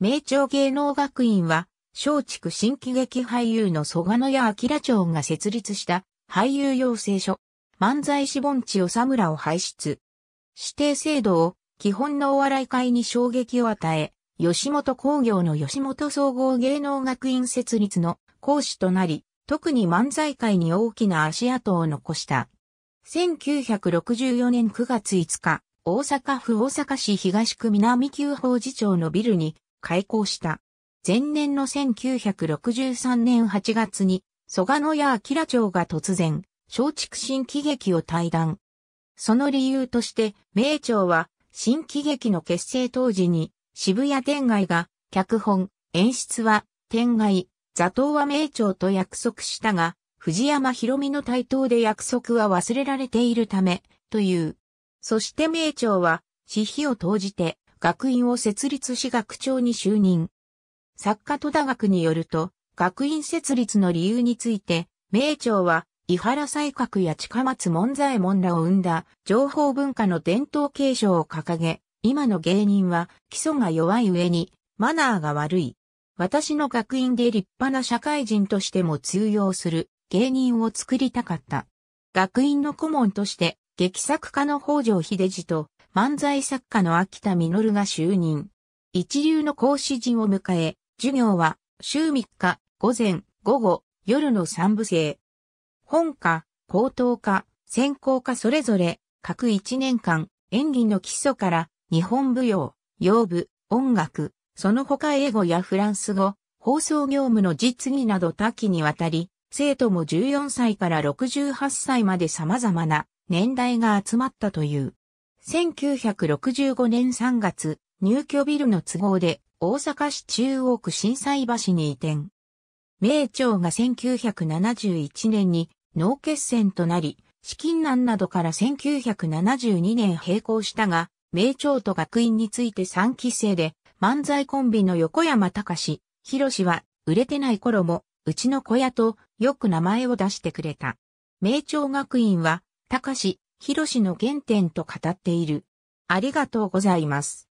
名朝芸能学院は、松竹新喜劇俳優の蘇我野屋明町が設立した俳優養成所、漫才師盆地む村を輩出。指定制度を基本のお笑い会に衝撃を与え、吉本工業の吉本総合芸能学院設立の講師となり、特に漫才界に大きな足跡を残した。1964年9月5日、大阪府大阪市東区南九法寺町のビルに開校した。前年の1963年8月に、蘇我野や明町が突然、松竹新喜劇を退団。その理由として、明町は、新喜劇の結成当時に、渋谷天外が、脚本、演出は、天外、座頭は明町と約束したが、藤山博美の台頭で約束は忘れられているため、という。そして明町は、私費を投じて、学院を設立し学長に就任。作家戸田学によると、学院設立の理由について、名著は、伊原西閣や近松門左衛門らを生んだ情報文化の伝統継承を掲げ、今の芸人は基礎が弱い上にマナーが悪い。私の学院で立派な社会人としても通用する芸人を作りたかった。学院の顧問として劇作家の北条秀治と漫才作家の秋田実が就任。一流の講師陣を迎え、授業は週3日、午前、午後、夜の3部制。本科、高等科、専攻科それぞれ、各1年間、演技の基礎から、日本舞踊、洋舞、音楽、その他英語やフランス語、放送業務の実技など多岐にわたり、生徒も14歳から68歳まで様々な年代が集まったという。1965年3月、入居ビルの都合で大阪市中央区震災橋に移転。名庁が1971年に脳血栓となり、資金難などから1972年並行したが、名庁と学院について3期生で、漫才コンビの横山隆、広博は売れてない頃も、うちの小屋とよく名前を出してくれた。名庁学院は、隆、博の原点と語っている。ありがとうございます。